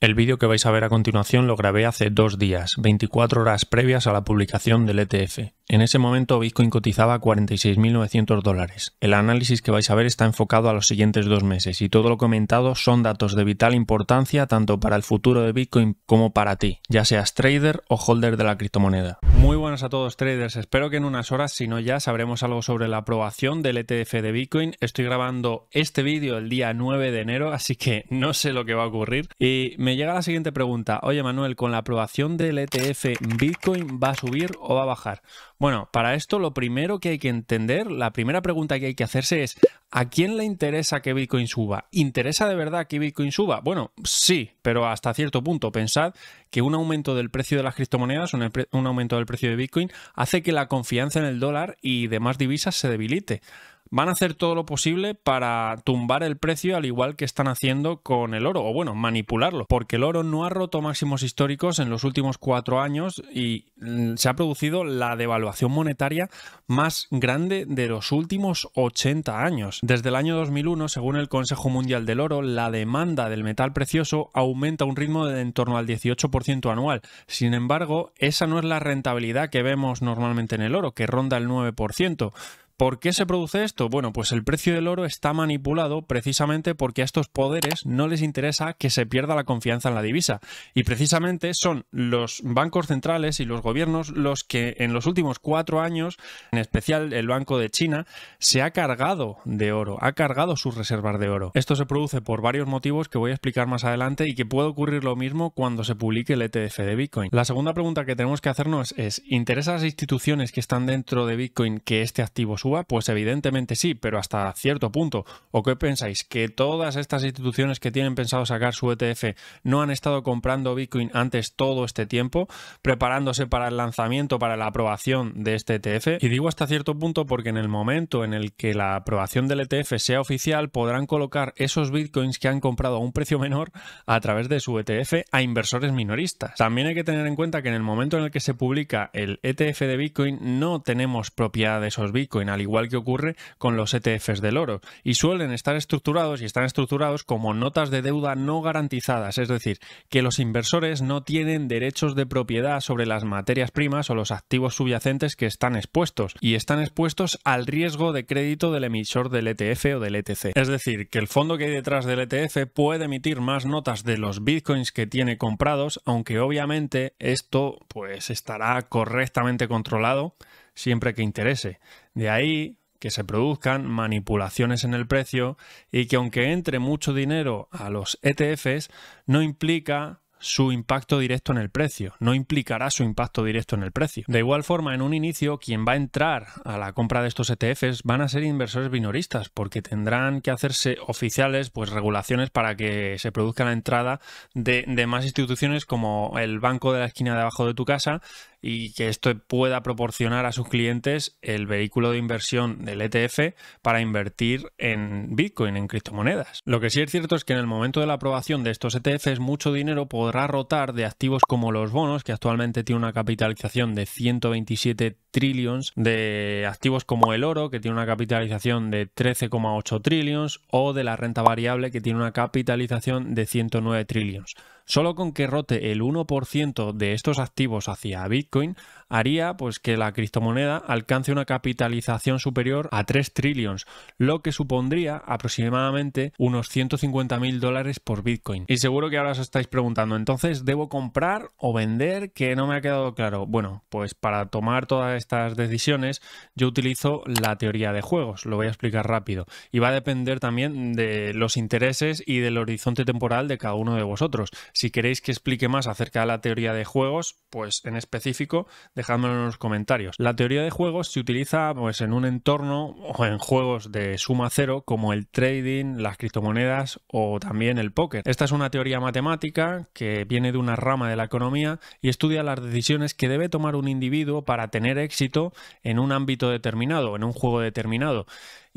El vídeo que vais a ver a continuación lo grabé hace dos días, 24 horas previas a la publicación del ETF. En ese momento Bitcoin cotizaba 46.900 dólares. El análisis que vais a ver está enfocado a los siguientes dos meses y todo lo comentado son datos de vital importancia tanto para el futuro de Bitcoin como para ti, ya seas trader o holder de la criptomoneda. Muy buenas a todos traders, espero que en unas horas, si no ya, sabremos algo sobre la aprobación del ETF de Bitcoin. Estoy grabando este vídeo el día 9 de enero, así que no sé lo que va a ocurrir. Y me llega la siguiente pregunta, oye Manuel, ¿con la aprobación del ETF Bitcoin va a subir o va a bajar? Bueno, para esto lo primero que hay que entender, la primera pregunta que hay que hacerse es, ¿a quién le interesa que Bitcoin suba? ¿Interesa de verdad que Bitcoin suba? Bueno, sí, pero hasta cierto punto. Pensad que un aumento del precio de las criptomonedas, un, un aumento del precio de Bitcoin, hace que la confianza en el dólar y demás divisas se debilite van a hacer todo lo posible para tumbar el precio al igual que están haciendo con el oro, o bueno, manipularlo, porque el oro no ha roto máximos históricos en los últimos cuatro años y mm, se ha producido la devaluación monetaria más grande de los últimos 80 años. Desde el año 2001, según el Consejo Mundial del Oro, la demanda del metal precioso aumenta a un ritmo de en torno al 18% anual. Sin embargo, esa no es la rentabilidad que vemos normalmente en el oro, que ronda el 9%. ¿Por qué se produce esto? Bueno, pues el precio del oro está manipulado precisamente porque a estos poderes no les interesa que se pierda la confianza en la divisa. Y precisamente son los bancos centrales y los gobiernos los que en los últimos cuatro años, en especial el Banco de China, se ha cargado de oro, ha cargado sus reservas de oro. Esto se produce por varios motivos que voy a explicar más adelante y que puede ocurrir lo mismo cuando se publique el ETF de Bitcoin. La segunda pregunta que tenemos que hacernos es, ¿interesa a las instituciones que están dentro de Bitcoin que este activo suba? Pues evidentemente sí, pero hasta cierto punto. ¿O qué pensáis? ¿Que todas estas instituciones que tienen pensado sacar su ETF no han estado comprando Bitcoin antes todo este tiempo, preparándose para el lanzamiento, para la aprobación de este ETF? Y digo hasta cierto punto porque en el momento en el que la aprobación del ETF sea oficial, podrán colocar esos Bitcoins que han comprado a un precio menor a través de su ETF a inversores minoristas. También hay que tener en cuenta que en el momento en el que se publica el ETF de Bitcoin, no tenemos propiedad de esos Bitcoin al igual que ocurre con los ETFs del oro, y suelen estar estructurados y están estructurados como notas de deuda no garantizadas, es decir, que los inversores no tienen derechos de propiedad sobre las materias primas o los activos subyacentes que están expuestos, y están expuestos al riesgo de crédito del emisor del ETF o del ETC. Es decir, que el fondo que hay detrás del ETF puede emitir más notas de los bitcoins que tiene comprados, aunque obviamente esto pues estará correctamente controlado siempre que interese. De ahí que se produzcan manipulaciones en el precio y que aunque entre mucho dinero a los ETFs, no implica su impacto directo en el precio, no implicará su impacto directo en el precio. De igual forma, en un inicio, quien va a entrar a la compra de estos ETFs van a ser inversores minoristas, porque tendrán que hacerse oficiales, pues regulaciones para que se produzca la entrada de, de más instituciones como el banco de la esquina de abajo de tu casa, y que esto pueda proporcionar a sus clientes el vehículo de inversión del ETF para invertir en Bitcoin, en criptomonedas. Lo que sí es cierto es que en el momento de la aprobación de estos ETFs mucho dinero podrá rotar de activos como los bonos, que actualmente tiene una capitalización de 127 trillions, de activos como el oro, que tiene una capitalización de 13,8 trillions, o de la renta variable, que tiene una capitalización de 109 trillions. Solo con que rote el 1% de estos activos hacia Bitcoin, haría pues, que la criptomoneda alcance una capitalización superior a 3 trillones lo que supondría aproximadamente unos 150 mil dólares por Bitcoin. Y seguro que ahora os estáis preguntando, entonces, ¿debo comprar o vender? Que no me ha quedado claro. Bueno, pues para tomar todas estas decisiones yo utilizo la teoría de juegos, lo voy a explicar rápido. Y va a depender también de los intereses y del horizonte temporal de cada uno de vosotros. Si queréis que explique más acerca de la teoría de juegos, pues en específico dejándolo en los comentarios. La teoría de juegos se utiliza pues, en un entorno o en juegos de suma cero como el trading, las criptomonedas o también el póker. Esta es una teoría matemática que viene de una rama de la economía y estudia las decisiones que debe tomar un individuo para tener éxito en un ámbito determinado, en un juego determinado.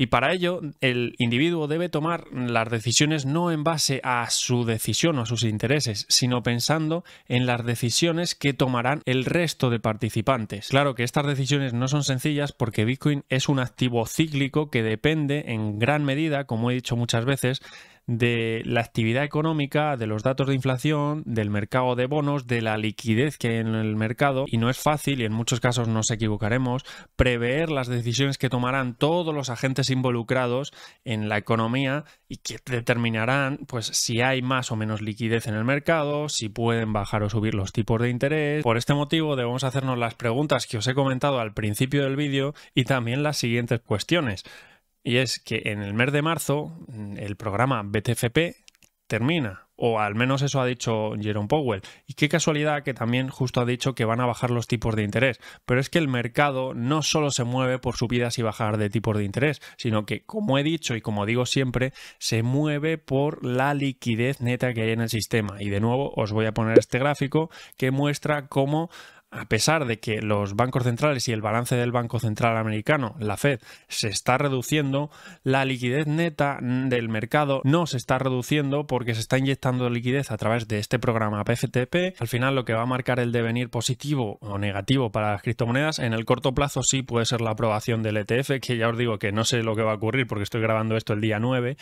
Y para ello, el individuo debe tomar las decisiones no en base a su decisión o a sus intereses, sino pensando en las decisiones que tomarán el resto de participantes. Claro que estas decisiones no son sencillas porque Bitcoin es un activo cíclico que depende en gran medida, como he dicho muchas veces, de la actividad económica, de los datos de inflación, del mercado de bonos, de la liquidez que hay en el mercado y no es fácil y en muchos casos nos equivocaremos prever las decisiones que tomarán todos los agentes involucrados en la economía y que determinarán pues si hay más o menos liquidez en el mercado, si pueden bajar o subir los tipos de interés. Por este motivo debemos hacernos las preguntas que os he comentado al principio del vídeo y también las siguientes cuestiones y es que en el mes de marzo mm, el programa BTFP termina, o al menos eso ha dicho Jerome Powell. Y qué casualidad que también justo ha dicho que van a bajar los tipos de interés. Pero es que el mercado no solo se mueve por subidas y bajar de tipos de interés, sino que, como he dicho y como digo siempre, se mueve por la liquidez neta que hay en el sistema. Y de nuevo os voy a poner este gráfico que muestra cómo a pesar de que los bancos centrales y el balance del Banco Central Americano, la Fed, se está reduciendo, la liquidez neta del mercado no se está reduciendo porque se está inyectando liquidez a través de este programa PFTP. Al final lo que va a marcar el devenir positivo o negativo para las criptomonedas en el corto plazo sí puede ser la aprobación del ETF, que ya os digo que no sé lo que va a ocurrir porque estoy grabando esto el día 9.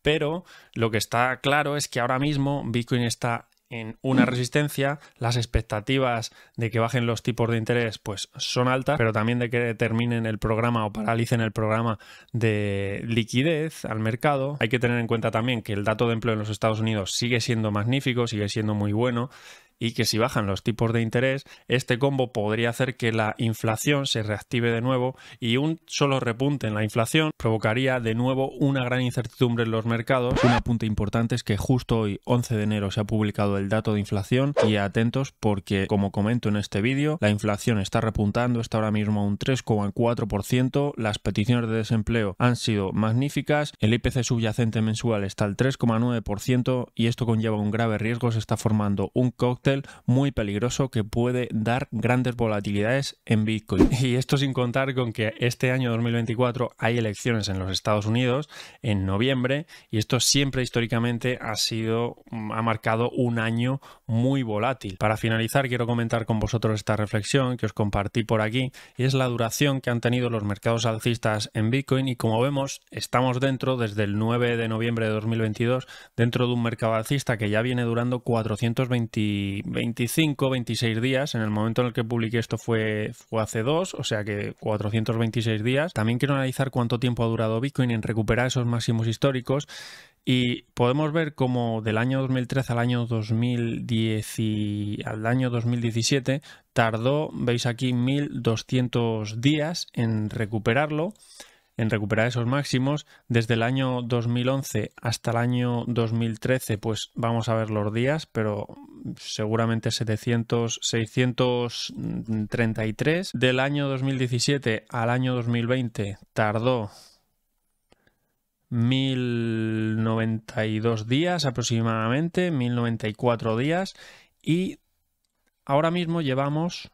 Pero lo que está claro es que ahora mismo Bitcoin está en una mm. resistencia, las expectativas de que bajen los tipos de interés pues son altas, pero también de que terminen el programa o paralicen el programa de liquidez al mercado. Hay que tener en cuenta también que el dato de empleo en los Estados Unidos sigue siendo magnífico, sigue siendo muy bueno y que si bajan los tipos de interés, este combo podría hacer que la inflación se reactive de nuevo y un solo repunte en la inflación provocaría de nuevo una gran incertidumbre en los mercados. Un apunte importante es que justo hoy, 11 de enero, se ha publicado el dato de inflación y atentos porque, como comento en este vídeo, la inflación está repuntando, está ahora mismo a un 3,4%, las peticiones de desempleo han sido magníficas, el IPC subyacente mensual está al 3,9% y esto conlleva un grave riesgo, se está formando un cóctel muy peligroso que puede dar grandes volatilidades en Bitcoin. Y esto sin contar con que este año 2024 hay elecciones en los Estados Unidos en noviembre y esto siempre históricamente ha sido, mm, ha marcado un año muy volátil. Para finalizar quiero comentar con vosotros esta reflexión que os compartí por aquí y es la duración que han tenido los mercados alcistas en Bitcoin y como vemos estamos dentro desde el 9 de noviembre de 2022 dentro de un mercado alcista que ya viene durando 420 25, 26 días. En el momento en el que publiqué esto fue, fue hace dos, o sea que 426 días. También quiero analizar cuánto tiempo ha durado Bitcoin en recuperar esos máximos históricos. Y podemos ver como del año 2013 al año 2010 al año 2017 tardó, veis aquí, 1200 días en recuperarlo en recuperar esos máximos. Desde el año 2011 hasta el año 2013, pues vamos a ver los días, pero seguramente 700, 633. Del año 2017 al año 2020 tardó 1092 días aproximadamente, 1094 días y ahora mismo llevamos,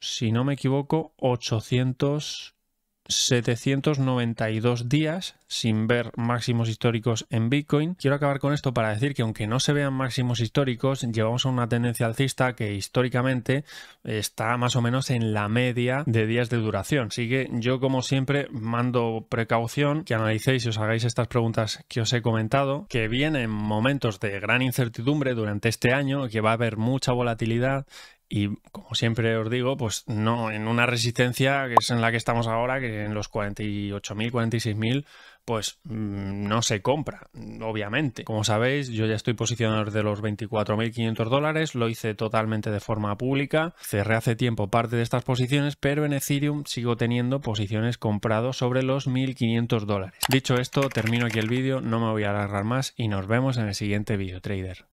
si no me equivoco, 800 792 días sin ver máximos históricos en Bitcoin. Quiero acabar con esto para decir que aunque no se vean máximos históricos, llevamos a una tendencia alcista que históricamente está más o menos en la media de días de duración. Así que yo como siempre mando precaución, que analicéis y os hagáis estas preguntas que os he comentado, que vienen momentos de gran incertidumbre durante este año, que va a haber mucha volatilidad y como siempre os digo, pues no, en una resistencia que es en la que estamos ahora, que en los 48.000, 46.000, pues mm, no se compra, obviamente. Como sabéis, yo ya estoy posicionado desde los 24.500 dólares, lo hice totalmente de forma pública, cerré hace tiempo parte de estas posiciones, pero en Ethereum sigo teniendo posiciones compradas sobre los 1.500 dólares. Dicho esto, termino aquí el vídeo, no me voy a agarrar más y nos vemos en el siguiente vídeo, trader.